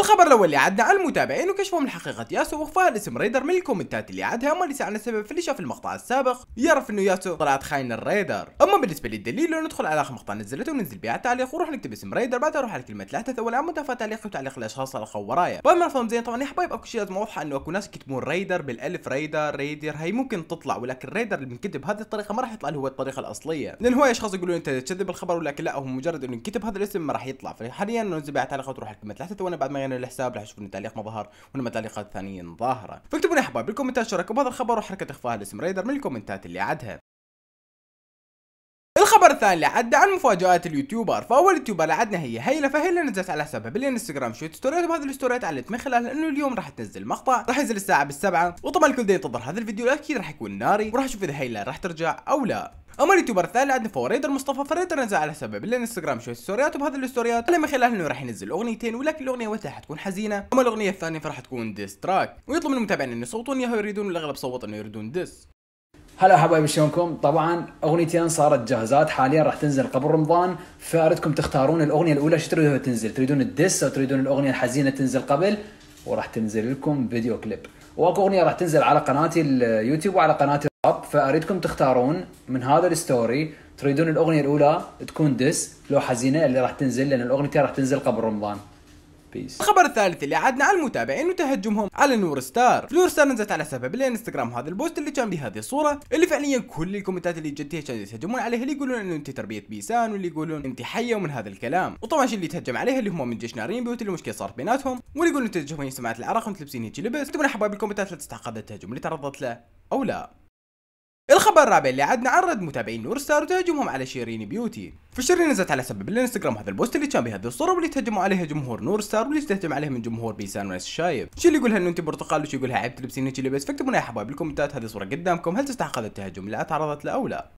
الخبر الاول اللي عدنا على المتابعين وكشفوا من حقيقه ياسو وخفاها الاسم ريدر من الكومنتات اللي عدها اما اللي سالنا السبب في اللي شاف المقطع السابق يعرف انه ياسو طلعت خاين الريدر اما بالنسبه للدليل لو ندخل على اخر مقطع نزلته وننزل بها التعليق وروح نكتب اسم ريدر بعدها اروح على كلمه الاحداث اول عام متابعه تعليق وتعليق الاشخاص اللي الاخر ورايا بعد ما نفهم زين طبعا يا حبايب اكو شيء لازم اوضحه انه اكو ناس يكتبون ريدر بالالف ريدر ريدر هي ممكن تطلع ولكن ريدر اللي بنكتب بهذه الطريقه ما راح يطلع هو الطريقه الاصليه لان هو اشخاص يقولون انت تكذب الخبر ولكن لا هو مجرد انه نكتب هذا الاسم ما راح يطلع فحاليا ننزل بها التعليق وتروح على كلمه الاحداث وانا بعد ما احيانا الحساب راح تشوفون التعليق ما ظهر ولما التعليقات الثانيين ظاهره فاكتبوا لي احباب بالكومنتات شو رايكم بهذا الخبر وحركه اخفاء الاسم ريدر من الكومنتات اللي عدها الخبر الثاني عدى عن مفاجات اليوتيوبر فاول يوتيوبر لعدنا هي هيلا فهيلا نزلت على حسابها بالانستغرام شويه ستوريات وهذه الستوريات علت من خلالها انه اليوم راح تنزل مقطع راح ينزل الساعه بالسبعة وطبعا الكل ده ينتظر هذا الفيديو اكيد راح يكون ناري وراح اشوف اذا هيلا راح ترجع او لا اما اليوتيوبر الثاني عندنا فوريدر مصطفى فريدر نزل على حسابه بالانستغرام شويه ستوريات وبهذه الستوريات علم من خلالها انه راح ينزل اغنيتين ولكن الاغنيه وقتها حتكون حزينه اما الاغنيه الثانيه فراح تكون ديستراك، ويطلب من المتابعين انه يصوتون اياها يريدون الاغلب صوت انه يريدون ديس هلا حبايبي شلونكم؟ طبعا اغنيتين صارت جاهزات حاليا راح تنزل قبل رمضان فاردكم تختارون الاغنيه الاولى شو تريدون تنزل؟ تريدون الدس او تريدون الاغنيه الحزينه تنزل قبل؟ وراح تنزل لكم فيديو كليب واكو اغنيه راح تنزل على قناتي اليوتيوب وعلى قناتي الراب فاريدكم تختارون من هذا الستوري تريدون الاغنيه الاولى تكون دس لو حزينه اللي راح تنزل لان الاغنيتين راح تنزل قبل رمضان بيس الخبر الثالث اللي عادنا على المتابعين وتهجمهم على نور ستار نور ستار نزلت على سبب الانستغرام هذا البوست اللي كان بهذه الصوره اللي فعليا كل الكومنتات اللي جتيه كانوا يتهجمون عليها اللي يقولون انه انت تربيه بيسان واللي يقولون انت حيه ومن هذا الكلام وطبعا اللي تهجم عليها اللي هم من جيش نارين بيوت اللي مشكله صارت بيناتهم واللي يقولون انت تهجمين سمعت العرق وانت تلبسين هيك لبس تبون احباب الكومنتات لا تستحق هذا التهجم اللي تعرضت له او لا الخبر الرابع اللي عدنا عن رد متابعين نور ستار وتهجمهم على شيرين بيوتي فشيرين نزلت على سبب الانستغرام هذا البوست اللي كان بهذه الصوره واللي تهجموا عليها جمهور نور ستار واللي تهجم عليها من جمهور بيسان وناس الشايب شو اللي يقولها انه انت برتقال وشي يقولها عيب تلبسين هيك لبس فاكتبوا لنا يا حبايب بالكومنتات هذه الصوره قدامكم هل تستحق هذا التهجم لا تعرضت له او لا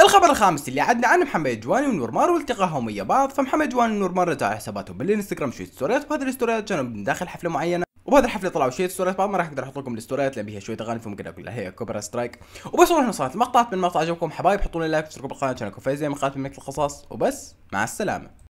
الخبر الخامس اللي عدنا عن محمد جواني ونور مار والتقاهم ويا بعض فمحمد جواني ونور مار رجعوا حساباتهم بالانستغرام شوية ستوريات وهذه الستوريات كانوا من داخل حفله معينه وبهذا الحفله طلعوا شويه ستوريات بعد ما راح اقدر احط لكم الستوريات لان فيها شويه اغاني فممكن لها هي كوبرا سترايك وبس والله وصلت المقطع من المقطع عجبكم حبايب حطوا لي لايك واشتركوا بالقناه عشان اكون فايز زي ما قالت من القصاص وبس مع السلامه